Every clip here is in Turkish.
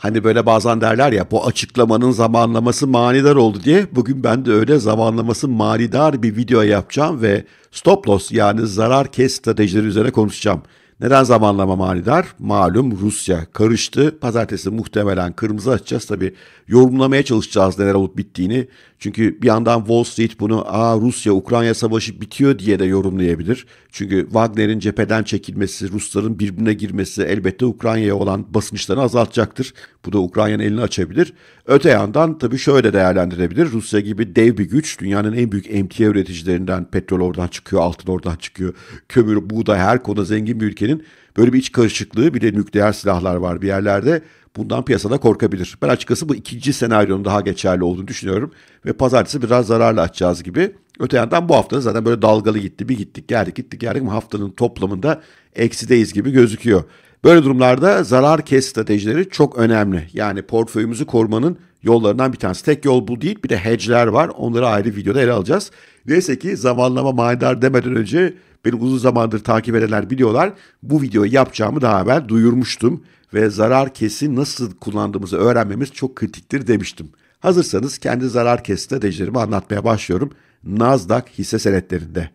Hani böyle bazen derler ya bu açıklamanın zamanlaması manidar oldu diye bugün ben de öyle zamanlaması manidar bir video yapacağım ve stop loss yani zarar kes stratejileri üzerine konuşacağım. Neden zamanlama manidar? Malum Rusya karıştı. Pazartesi muhtemelen kırmızı açacağız. Tabi yorumlamaya çalışacağız neler olup bittiğini. Çünkü bir yandan Wall Street bunu Aa, Rusya-Ukrayna savaşı bitiyor diye de yorumlayabilir. Çünkü Wagner'in cepheden çekilmesi, Rusların birbirine girmesi elbette Ukrayna'ya olan basınçlarını azaltacaktır. Bu da Ukrayna'nın elini açabilir. Öte yandan tabi şöyle değerlendirebilir. Rusya gibi dev bir güç dünyanın en büyük emtia üreticilerinden petrol oradan çıkıyor, altın oradan çıkıyor, kömür, buğday her konuda zengin bir ülkenin ülkenin böyle bir iç karışıklığı bir de nükleer silahlar var bir yerlerde bundan piyasada korkabilir. Ben açıkçası bu ikinci senaryonun daha geçerli olduğunu düşünüyorum ve pazartesi biraz zararla açacağız gibi. Öte yandan bu hafta zaten böyle dalgalı gitti bir gittik geldik gittik geldik ama haftanın toplamında eksideyiz gibi gözüküyor. Böyle durumlarda zarar kes stratejileri çok önemli. Yani portföyümüzü korumanın yollarından bir tanesi. Tek yol bu değil bir de hedge'ler var onları ayrı videoda ele alacağız. Neyse ki zamanlama manidar demeden önce beni uzun zamandır takip edenler biliyorlar. Bu videoyu yapacağımı daha evvel duyurmuştum ve zarar kesi nasıl kullandığımızı öğrenmemiz çok kritiktir demiştim. Hazırsanız kendi zarar kesi tecrübemi anlatmaya başlıyorum. Nasdaq hisse senetlerinde.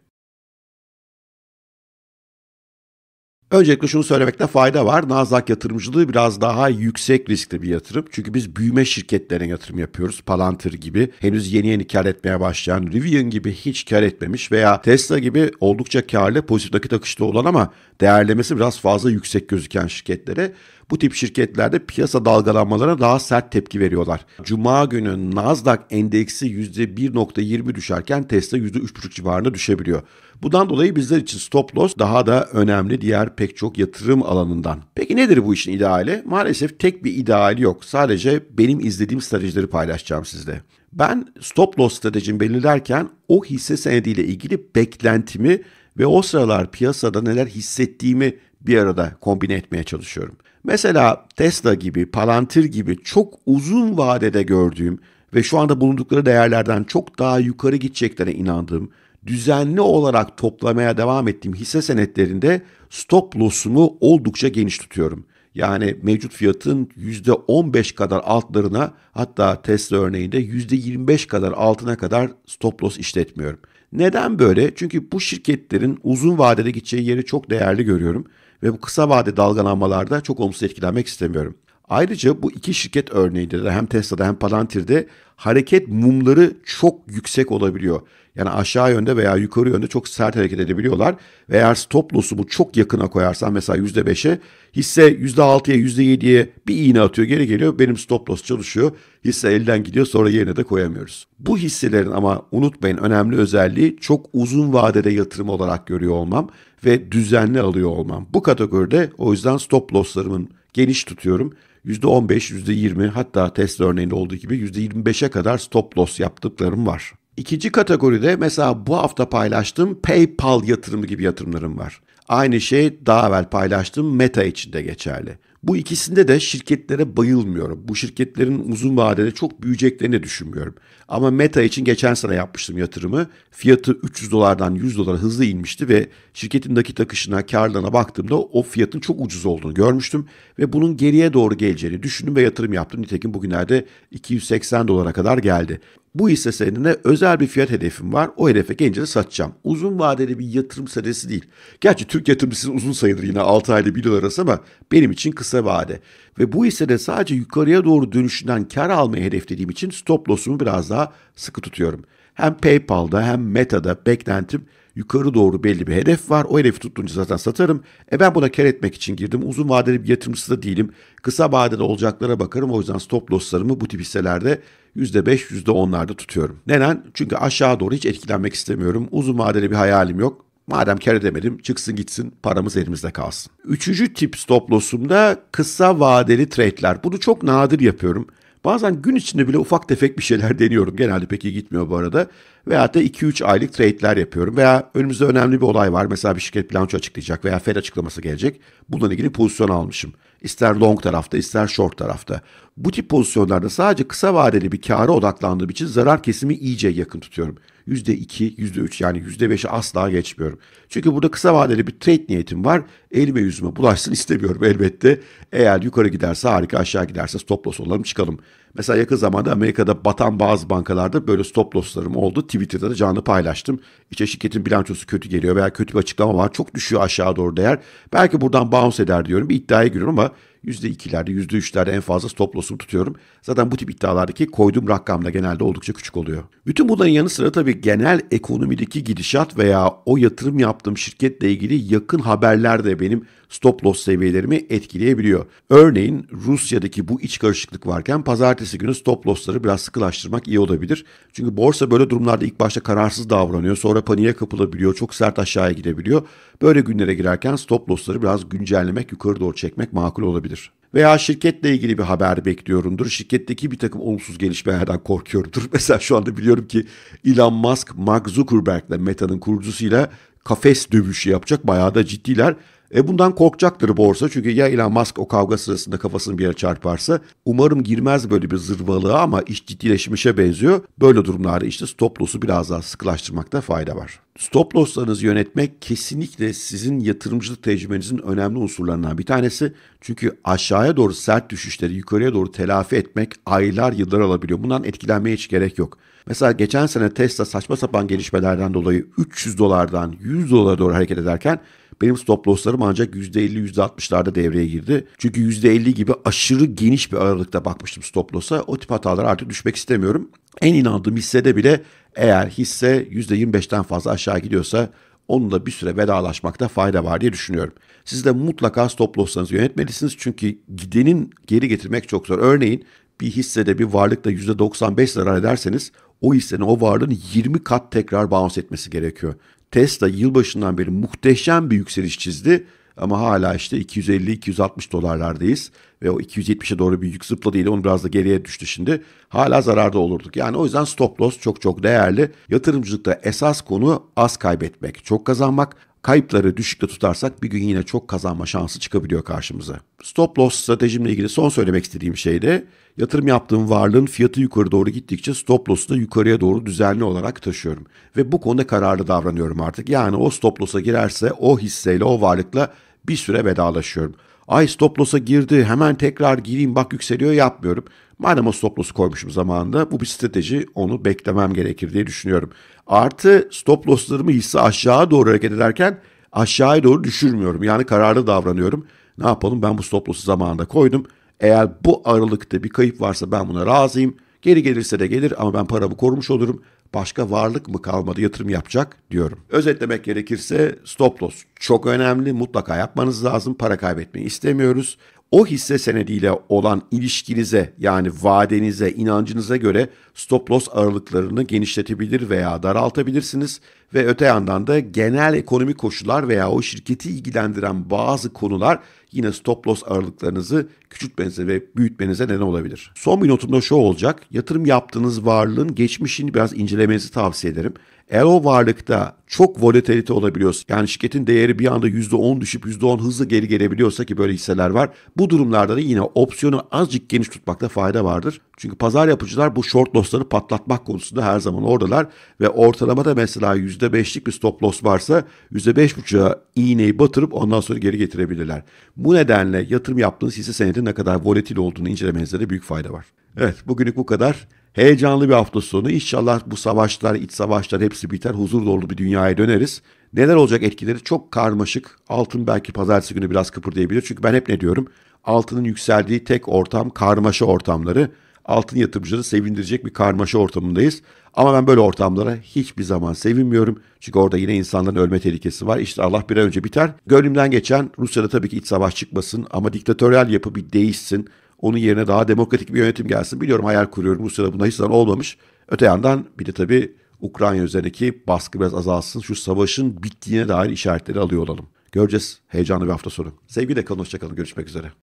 Öncelikle şunu söylemekte fayda var. Nasdaq yatırımcılığı biraz daha yüksek riskli bir yatırım. Çünkü biz büyüme şirketlerine yatırım yapıyoruz. Palantir gibi henüz yeni yeni kar etmeye başlayan, Rivian gibi hiç kar etmemiş veya Tesla gibi oldukça karlı pozitif nakit akışta olan ama değerlemesi biraz fazla yüksek gözüken şirketlere bu tip şirketlerde piyasa dalgalanmalarına daha sert tepki veriyorlar. Cuma günü Nasdaq endeksi %1.20 düşerken Tesla %3.5 civarında düşebiliyor. Bundan dolayı bizler için stop loss daha da önemli diğer pek çok yatırım alanından. Peki nedir bu işin ideali? Maalesef tek bir ideali yok. Sadece benim izlediğim stratejileri paylaşacağım sizle. Ben stop loss stratejimi belirlerken o hisse senediyle ilgili beklentimi ve o sıralar piyasada neler hissettiğimi bir arada kombine etmeye çalışıyorum. Mesela Tesla gibi, Palantir gibi çok uzun vadede gördüğüm ve şu anda bulundukları değerlerden çok daha yukarı gideceklerine inandığım, düzenli olarak toplamaya devam ettiğim hisse senetlerinde stop loss'umu oldukça geniş tutuyorum. Yani mevcut fiyatın %15 kadar altlarına hatta Tesla örneğinde %25 kadar altına kadar stop loss işletmiyorum. Neden böyle? Çünkü bu şirketlerin uzun vadede gideceği yeri çok değerli görüyorum ve bu kısa vade dalgalanmalarda çok olumsuz etkilenmek istemiyorum. Ayrıca bu iki şirket örneğinde de hem Tesla'da hem Palantir'de hareket mumları çok yüksek olabiliyor. Yani aşağı yönde veya yukarı yönde çok sert hareket edebiliyorlar. Ve eğer stop loss'u bu çok yakına koyarsan mesela %5'e hisse %6'ya %7'ye bir iğne atıyor geri geliyor. Benim stop loss çalışıyor. Hisse elden gidiyor sonra yerine de koyamıyoruz. Bu hisselerin ama unutmayın önemli özelliği çok uzun vadede yatırım olarak görüyor olmam ve düzenli alıyor olmam. Bu kategoride o yüzden stop loss'larımın geniş tutuyorum %15, %20 hatta Tesla örneğinde olduğu gibi %25'e kadar stop loss yaptıklarım var. İkinci kategoride mesela bu hafta paylaştığım PayPal yatırımı gibi yatırımlarım var. Aynı şey daha evvel paylaştığım Meta için de geçerli. Bu ikisinde de şirketlere bayılmıyorum. Bu şirketlerin uzun vadede çok büyüyeceklerini düşünmüyorum. Ama Meta için geçen sene yapmıştım yatırımı. Fiyatı 300 dolardan 100 dolara hızlı inmişti ve şirketin nakit akışına, karlarına baktığımda o fiyatın çok ucuz olduğunu görmüştüm. Ve bunun geriye doğru geleceğini düşündüm ve yatırım yaptım. Nitekim bugünlerde 280 dolara kadar geldi bu hisse senedine özel bir fiyat hedefim var. O hedefe gelince de satacağım. Uzun vadeli bir yatırım senesi değil. Gerçi Türk yatırımcısı uzun sayılır yine 6 ayda 1 yıl arası ama benim için kısa vade. Ve bu hissede sadece yukarıya doğru dönüşünden kar almayı hedeflediğim için stop loss'umu biraz daha sıkı tutuyorum. Hem PayPal'da hem Meta'da beklentim yukarı doğru belli bir hedef var. O hedefi tuttuğunca zaten satarım. E ben buna kar etmek için girdim. Uzun vadeli bir yatırımcısı da değilim. Kısa vadede olacaklara bakarım. O yüzden stop losslarımı bu tip hisselerde %5, %10'larda tutuyorum. Neden? Çünkü aşağı doğru hiç etkilenmek istemiyorum. Uzun vadeli bir hayalim yok. Madem kar edemedim çıksın gitsin paramız elimizde kalsın. Üçüncü tip stop loss'um da kısa vadeli trade'ler. Bunu çok nadir yapıyorum. Bazen gün içinde bile ufak tefek bir şeyler deniyorum. Genelde pek iyi gitmiyor bu arada. Veya da 2-3 aylık trade'ler yapıyorum. Veya önümüzde önemli bir olay var. Mesela bir şirket bilanço açıklayacak veya Fed açıklaması gelecek. Bununla ilgili pozisyon almışım. İster long tarafta ister short tarafta. Bu tip pozisyonlarda sadece kısa vadeli bir kâra odaklandığım için zarar kesimi iyice yakın tutuyorum. %2, %3 yani %5'e asla geçmiyorum. Çünkü burada kısa vadeli bir trade niyetim var. Elime yüzüme bulaşsın istemiyorum elbette. Eğer yukarı giderse harika aşağı giderse stop loss olalım çıkalım. Mesela yakın zamanda Amerika'da batan bazı bankalarda böyle stop losslarım oldu. Twitter'da da canlı paylaştım. İşte şirketin bilançosu kötü geliyor veya kötü bir açıklama var. Çok düşüyor aşağı doğru değer. Belki buradan bounce eder diyorum. Bir iddiaya giriyorum ama %2'lerde, %3'lerde en fazla stop loss'umu tutuyorum. Zaten bu tip iddialardaki koyduğum rakam da genelde oldukça küçük oluyor. Bütün bunların yanı sıra tabii genel ekonomideki gidişat veya o yatırım yaptığım şirketle ilgili yakın haberler de benim stop loss seviyelerimi etkileyebiliyor. Örneğin Rusya'daki bu iç karışıklık varken pazartesi günü stop loss'ları biraz sıkılaştırmak iyi olabilir. Çünkü borsa böyle durumlarda ilk başta kararsız davranıyor, sonra paniğe kapılabiliyor, çok sert aşağıya gidebiliyor. Böyle günlere girerken stop loss'ları biraz güncellemek, yukarı doğru çekmek makul olabilir veya şirketle ilgili bir haber bekliyorumdur. Şirketteki bir takım olumsuz gelişmelerden korkuyorumdur. Mesela şu anda biliyorum ki Elon Musk, Mark Zuckerberg'le Meta'nın kurucusuyla kafes dövüşü yapacak. Bayağı da ciddiler. E bundan korkacaktır borsa çünkü ya Elon Musk o kavga sırasında kafasını bir yere çarparsa umarım girmez böyle bir zırvalığa ama iş ciddileşmişe benziyor. Böyle durumlarda işte stop loss'u biraz daha sıkılaştırmakta fayda var. Stop loss'larınızı yönetmek kesinlikle sizin yatırımcılık tecrübenizin önemli unsurlarından bir tanesi. Çünkü aşağıya doğru sert düşüşleri yukarıya doğru telafi etmek aylar yıllar alabiliyor. Bundan etkilenmeye hiç gerek yok. Mesela geçen sene Tesla saçma sapan gelişmelerden dolayı 300 dolardan 100 dolara doğru hareket ederken benim stop losslarım ancak %50-%60'larda devreye girdi. Çünkü %50 gibi aşırı geniş bir aralıkta bakmıştım stop loss'a. O tip hatalara artık düşmek istemiyorum. En inandığım hissede bile eğer hisse %25'ten fazla aşağı gidiyorsa onunla bir süre vedalaşmakta fayda var diye düşünüyorum. Siz de mutlaka stop loss'larınızı yönetmelisiniz çünkü gidenin geri getirmek çok zor. Örneğin bir hissede bir varlıkta %95 zarar ederseniz o hissenin, o varlığın 20 kat tekrar bounce etmesi gerekiyor. Tesla yılbaşından beri muhteşem bir yükseliş çizdi. Ama hala işte 250-260 dolarlardayız. Ve o 270'e doğru bir yük zıpladı ile onu biraz da geriye düştü şimdi. Hala zararda olurduk. Yani o yüzden stop loss çok çok değerli. Yatırımcılıkta esas konu az kaybetmek, çok kazanmak. Kayıpları düşükte tutarsak bir gün yine çok kazanma şansı çıkabiliyor karşımıza. Stop loss stratejimle ilgili son söylemek istediğim şey de yatırım yaptığım varlığın fiyatı yukarı doğru gittikçe stop loss'u da yukarıya doğru düzenli olarak taşıyorum. Ve bu konuda kararlı davranıyorum artık. Yani o stop loss'a girerse o hisseyle o varlıkla bir süre vedalaşıyorum. Ay stop loss'a girdi hemen tekrar gireyim bak yükseliyor yapmıyorum. Madem o stop loss'u koymuşum zamanında bu bir strateji onu beklemem gerekir diye düşünüyorum. Artı stop loss'larımı hisse aşağı doğru hareket ederken aşağıya doğru düşürmüyorum. Yani kararlı davranıyorum. Ne yapalım ben bu stop loss'u zamanında koydum. Eğer bu aralıkta bir kayıp varsa ben buna razıyım. Geri gelirse de gelir ama ben paramı korumuş olurum başka varlık mı kalmadı yatırım yapacak diyorum. Özetlemek gerekirse stop loss çok önemli. Mutlaka yapmanız lazım. Para kaybetmeyi istemiyoruz. O hisse senediyle olan ilişkinize yani vadenize, inancınıza göre stop loss aralıklarını genişletebilir veya daraltabilirsiniz ve öte yandan da genel ekonomik koşullar veya o şirketi ilgilendiren bazı konular yine stop loss ağırlıklarınızı küçültmenize ve büyütmenize neden olabilir. Son bir notum şu olacak. Yatırım yaptığınız varlığın geçmişini biraz incelemenizi tavsiye ederim. Eğer o varlıkta çok volatilite olabiliyorsa yani şirketin değeri bir anda %10 düşüp %10 hızlı geri gelebiliyorsa ki böyle hisseler var. Bu durumlarda da yine opsiyonu azıcık geniş tutmakta fayda vardır. Çünkü pazar yapıcılar bu short lossları patlatmak konusunda her zaman oradalar ve ortalama da mesela %5'lik bir stop loss varsa %5.5'a iğneyi batırıp ondan sonra geri getirebilirler. Bu nedenle yatırım yaptığınız hisse senedi ne kadar volatil olduğunu incelemenizde de büyük fayda var. Evet bugünlük bu kadar. Heyecanlı bir hafta sonu. İnşallah bu savaşlar, iç savaşlar hepsi biter. Huzur dolu bir dünyaya döneriz. Neler olacak etkileri çok karmaşık. Altın belki pazartesi günü biraz kıpırdayabilir. Çünkü ben hep ne diyorum? Altının yükseldiği tek ortam karmaşa ortamları altın yatırımcıları sevindirecek bir karmaşa ortamındayız. Ama ben böyle ortamlara hiçbir zaman sevinmiyorum. Çünkü orada yine insanların ölme tehlikesi var. İşte Allah bir an önce biter. Gönlümden geçen Rusya'da tabii ki iç savaş çıkmasın ama diktatöryel yapı bir değişsin. Onun yerine daha demokratik bir yönetim gelsin. Biliyorum hayal kuruyorum. Rusya'da buna hiç zaman olmamış. Öte yandan bir de tabii Ukrayna üzerindeki baskı biraz azalsın. Şu savaşın bittiğine dair işaretleri alıyor olalım. Göreceğiz. Heyecanlı bir hafta sonu. Sevgiyle kalın, hoşçakalın. Görüşmek üzere.